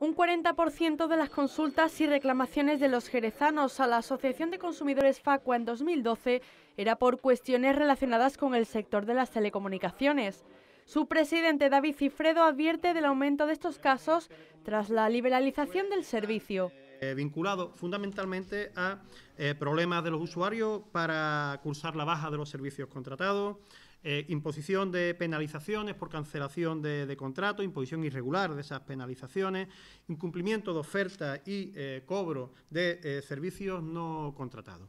un 40% de las consultas y reclamaciones de los jerezanos a la Asociación de Consumidores Facua en 2012 era por cuestiones relacionadas con el sector de las telecomunicaciones. Su presidente David Cifredo advierte del aumento de estos casos tras la liberalización del servicio. Eh, vinculado fundamentalmente a eh, problemas de los usuarios para cursar la baja de los servicios contratados, eh, imposición de penalizaciones por cancelación de, contrato, imposición irregular de esas penalizaciones, incumplimiento de ofertas y eh, cobro de eh, servicios no contratados.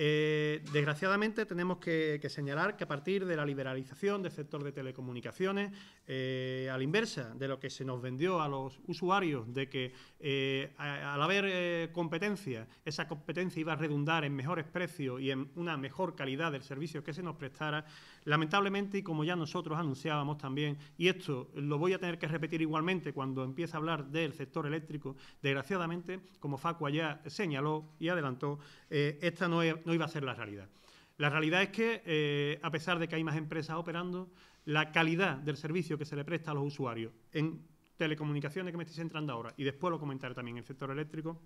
Eh, desgraciadamente tenemos que, señalar que a partir de la liberalización del sector de telecomunicaciones, eh, a la inversa de lo que se nos vendió a los usuarios, de que eh, al haber competencia, esa competencia iba a redundar en mejores precios y en una mejor calidad del servicio que se nos prestara, lamentablemente, y como ya nosotros anunciábamos también, y esto lo voy a tener que repetir igualmente cuando empiece a hablar del sector eléctrico, desgraciadamente, como Facua ya señaló y adelantó, esta no es no iba a ser la realidad. La realidad es que, eh, a pesar de que hay más empresas operando, la calidad del servicio que se le presta a los usuarios en telecomunicaciones, que me estoy centrando ahora, y después lo comentaré también en el sector eléctrico,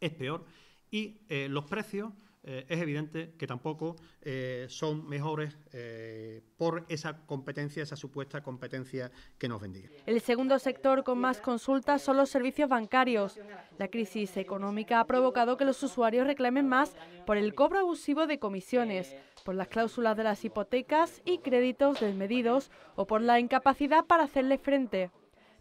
es peor. Y eh, los precios eh, es evidente que tampoco eh, son mejores eh, por esa competencia, esa supuesta competencia que nos vendía. El segundo sector con más consultas son los servicios bancarios. La crisis económica ha provocado que los usuarios reclamen más por el cobro abusivo de comisiones, por las cláusulas de las hipotecas y créditos desmedidos o por la incapacidad para hacerle frente.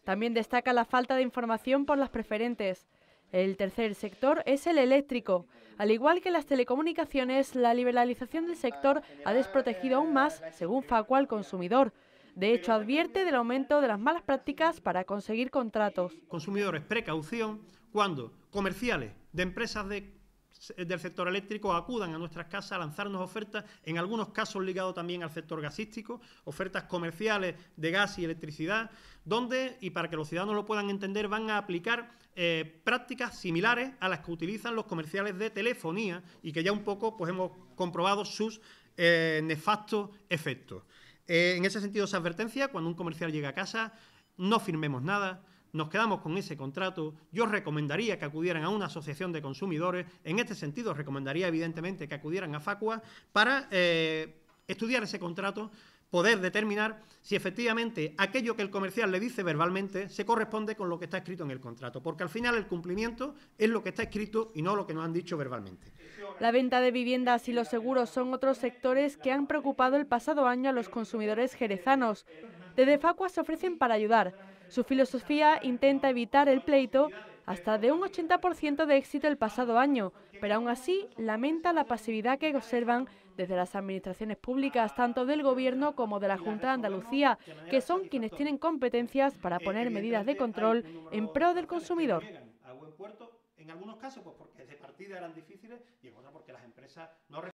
También destaca la falta de información por las preferentes. El tercer sector es el eléctrico. Al igual que las telecomunicaciones, la liberalización del sector ha desprotegido aún más, según Facua, al consumidor. De hecho, advierte del aumento de las malas prácticas para conseguir contratos. Consumidores, precaución cuando comerciales de empresas de del sector eléctrico acudan a nuestras casas a lanzarnos ofertas, en algunos casos ligados también al sector gasístico, ofertas comerciales de gas y electricidad, donde, y para que los ciudadanos lo puedan entender, van a aplicar eh, prácticas similares a las que utilizan los comerciales de telefonía y que ya un poco pues, hemos comprobado sus eh, nefastos efectos. Eh, en ese sentido, esa advertencia, cuando un comercial llega a casa, no firmemos nada, nos quedamos con ese contrato. Yo recomendaría que acudieran a una asociación de consumidores. En este sentido, recomendaría evidentemente que acudieran a Facua para eh, estudiar ese contrato poder determinar si efectivamente aquello que el comercial le dice verbalmente se corresponde con lo que está escrito en el contrato, porque al final el cumplimiento es lo que está escrito y no lo que nos han dicho verbalmente. La venta de viviendas y los seguros son otros sectores que han preocupado el pasado año a los consumidores jerezanos. Desde Facua se ofrecen para ayudar su filosofía intenta evitar el pleito hasta de un 80% de éxito el pasado año, pero aún así lamenta la pasividad que observan desde las administraciones públicas, tanto del Gobierno como de la Junta de Andalucía, que son quienes tienen competencias para poner medidas de control en pro del consumidor. En algunos pues porque eran difíciles porque las empresas no